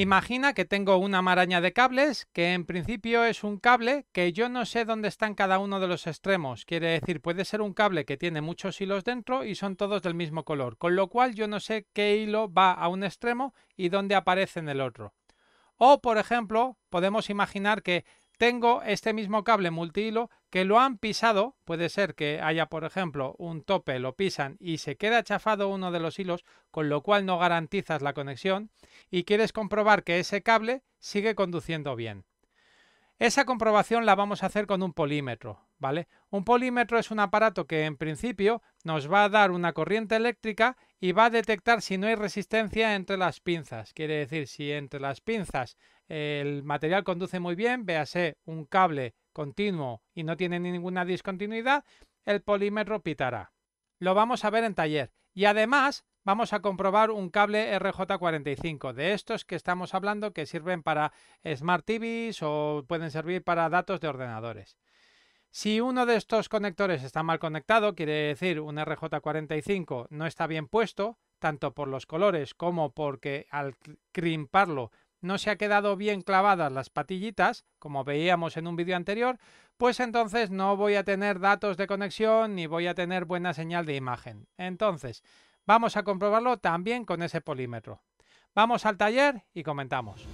Imagina que tengo una maraña de cables, que en principio es un cable que yo no sé dónde están cada uno de los extremos. Quiere decir, puede ser un cable que tiene muchos hilos dentro y son todos del mismo color, con lo cual yo no sé qué hilo va a un extremo y dónde aparece en el otro. O, por ejemplo, podemos imaginar que tengo este mismo cable multihilo que lo han pisado, puede ser que haya por ejemplo un tope, lo pisan y se queda chafado uno de los hilos, con lo cual no garantizas la conexión y quieres comprobar que ese cable sigue conduciendo bien. Esa comprobación la vamos a hacer con un polímetro. Un polímetro es un aparato que en principio nos va a dar una corriente eléctrica y va a detectar si no hay resistencia entre las pinzas. Quiere decir, si entre las pinzas el material conduce muy bien, véase un cable continuo y no tiene ninguna discontinuidad, el polímetro pitará. Lo vamos a ver en taller. Y además vamos a comprobar un cable RJ45, de estos que estamos hablando que sirven para Smart TVs o pueden servir para datos de ordenadores. Si uno de estos conectores está mal conectado, quiere decir un RJ45 no está bien puesto, tanto por los colores como porque al crimparlo no se ha quedado bien clavadas las patillitas, como veíamos en un vídeo anterior, pues entonces no voy a tener datos de conexión ni voy a tener buena señal de imagen. Entonces, vamos a comprobarlo también con ese polímetro. Vamos al taller y comentamos.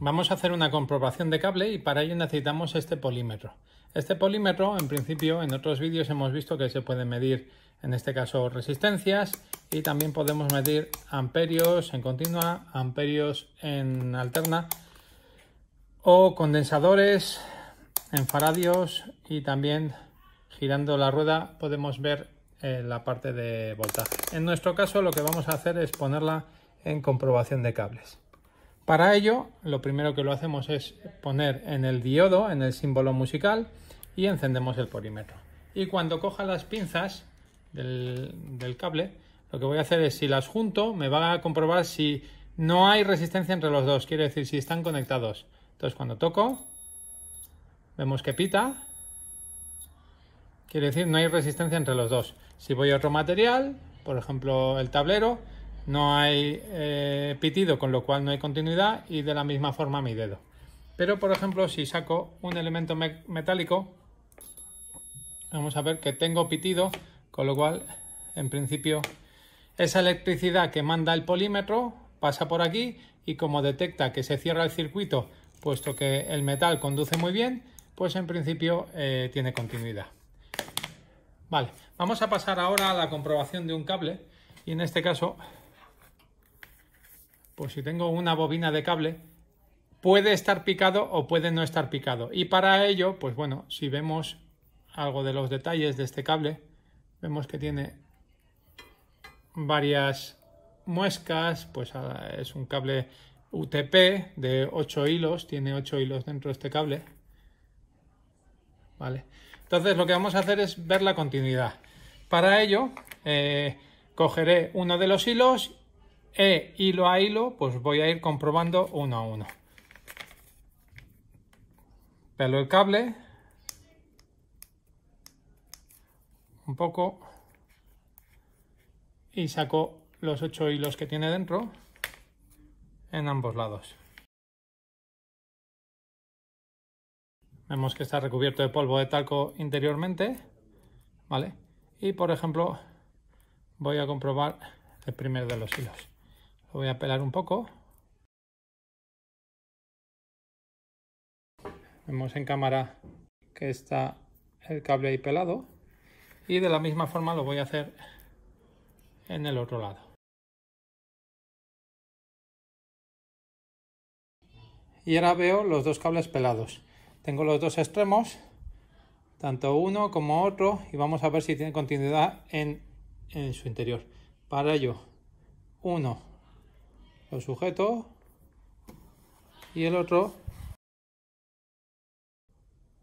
Vamos a hacer una comprobación de cable y para ello necesitamos este polímetro. Este polímetro, en principio, en otros vídeos hemos visto que se pueden medir, en este caso, resistencias y también podemos medir amperios en continua, amperios en alterna o condensadores en faradios y también girando la rueda podemos ver eh, la parte de voltaje. En nuestro caso lo que vamos a hacer es ponerla en comprobación de cables. Para ello, lo primero que lo hacemos es poner en el diodo, en el símbolo musical, y encendemos el polímetro. Y cuando coja las pinzas del, del cable, lo que voy a hacer es, si las junto, me va a comprobar si no hay resistencia entre los dos, quiere decir si están conectados. Entonces cuando toco, vemos que pita, quiere decir no hay resistencia entre los dos. Si voy a otro material, por ejemplo el tablero, no hay eh, pitido, con lo cual no hay continuidad y de la misma forma mi dedo. Pero por ejemplo, si saco un elemento metálico, vamos a ver que tengo pitido, con lo cual en principio esa electricidad que manda el polímetro pasa por aquí y como detecta que se cierra el circuito, puesto que el metal conduce muy bien, pues en principio eh, tiene continuidad. Vale, vamos a pasar ahora a la comprobación de un cable y en este caso pues si tengo una bobina de cable, puede estar picado o puede no estar picado. Y para ello, pues bueno, si vemos algo de los detalles de este cable, vemos que tiene varias muescas, pues ah, es un cable UTP de 8 hilos, tiene 8 hilos dentro de este cable. Vale. Entonces lo que vamos a hacer es ver la continuidad. Para ello, eh, cogeré uno de los hilos e hilo a hilo, pues voy a ir comprobando uno a uno. Pelo el cable. Un poco. Y saco los ocho hilos que tiene dentro en ambos lados. Vemos que está recubierto de polvo de talco interiormente, ¿vale? Y por ejemplo, voy a comprobar el primer de los hilos. Lo voy a pelar un poco. Vemos en cámara que está el cable ahí pelado. Y de la misma forma lo voy a hacer en el otro lado. Y ahora veo los dos cables pelados. Tengo los dos extremos, tanto uno como otro, y vamos a ver si tiene continuidad en su interior. Para ello, uno lo sujeto y el otro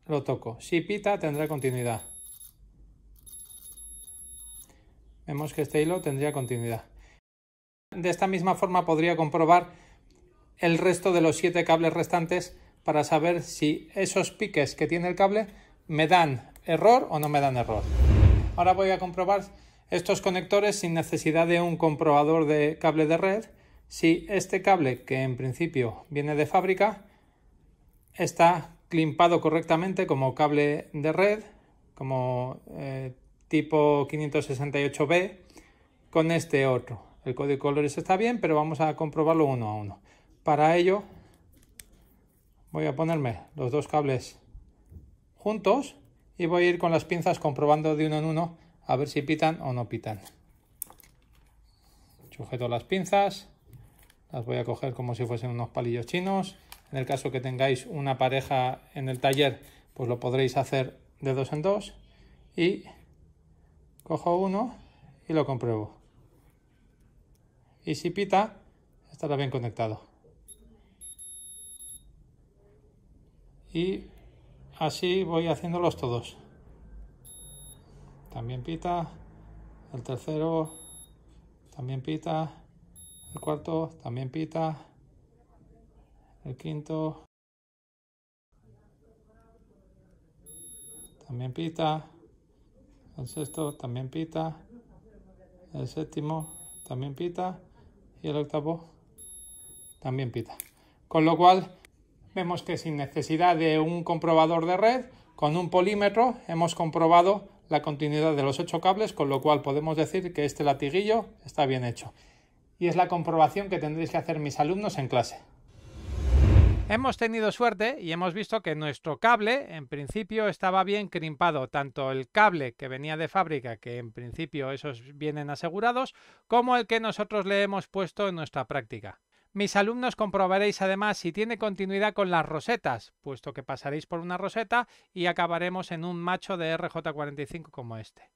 lo toco. Si pita tendrá continuidad. Vemos que este hilo tendría continuidad. De esta misma forma podría comprobar el resto de los siete cables restantes para saber si esos piques que tiene el cable me dan error o no me dan error. Ahora voy a comprobar estos conectores sin necesidad de un comprobador de cable de red si este cable, que en principio viene de fábrica, está climpado correctamente como cable de red, como eh, tipo 568B, con este otro. El código de colores está bien, pero vamos a comprobarlo uno a uno. Para ello, voy a ponerme los dos cables juntos y voy a ir con las pinzas comprobando de uno en uno a ver si pitan o no pitan. Sujeto las pinzas las voy a coger como si fuesen unos palillos chinos. En el caso que tengáis una pareja en el taller, pues lo podréis hacer de dos en dos. Y cojo uno y lo compruebo. Y si pita, estará bien conectado. Y así voy haciéndolos todos. También pita. El tercero también pita. El cuarto también pita. El quinto también pita. El sexto también pita. El séptimo también pita. Y el octavo también pita. Con lo cual vemos que sin necesidad de un comprobador de red, con un polímetro hemos comprobado la continuidad de los ocho cables, con lo cual podemos decir que este latiguillo está bien hecho y es la comprobación que tendréis que hacer mis alumnos en clase. Hemos tenido suerte y hemos visto que nuestro cable en principio estaba bien crimpado, tanto el cable que venía de fábrica, que en principio esos vienen asegurados, como el que nosotros le hemos puesto en nuestra práctica. Mis alumnos comprobaréis además si tiene continuidad con las rosetas, puesto que pasaréis por una roseta y acabaremos en un macho de RJ45 como este.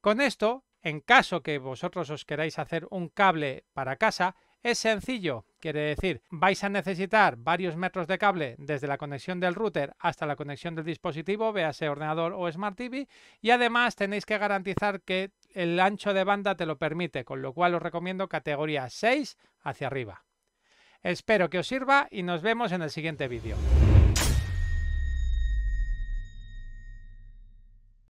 Con esto en caso que vosotros os queráis hacer un cable para casa, es sencillo, quiere decir, vais a necesitar varios metros de cable desde la conexión del router hasta la conexión del dispositivo, véase ordenador o Smart TV, y además tenéis que garantizar que el ancho de banda te lo permite, con lo cual os recomiendo categoría 6 hacia arriba. Espero que os sirva y nos vemos en el siguiente vídeo.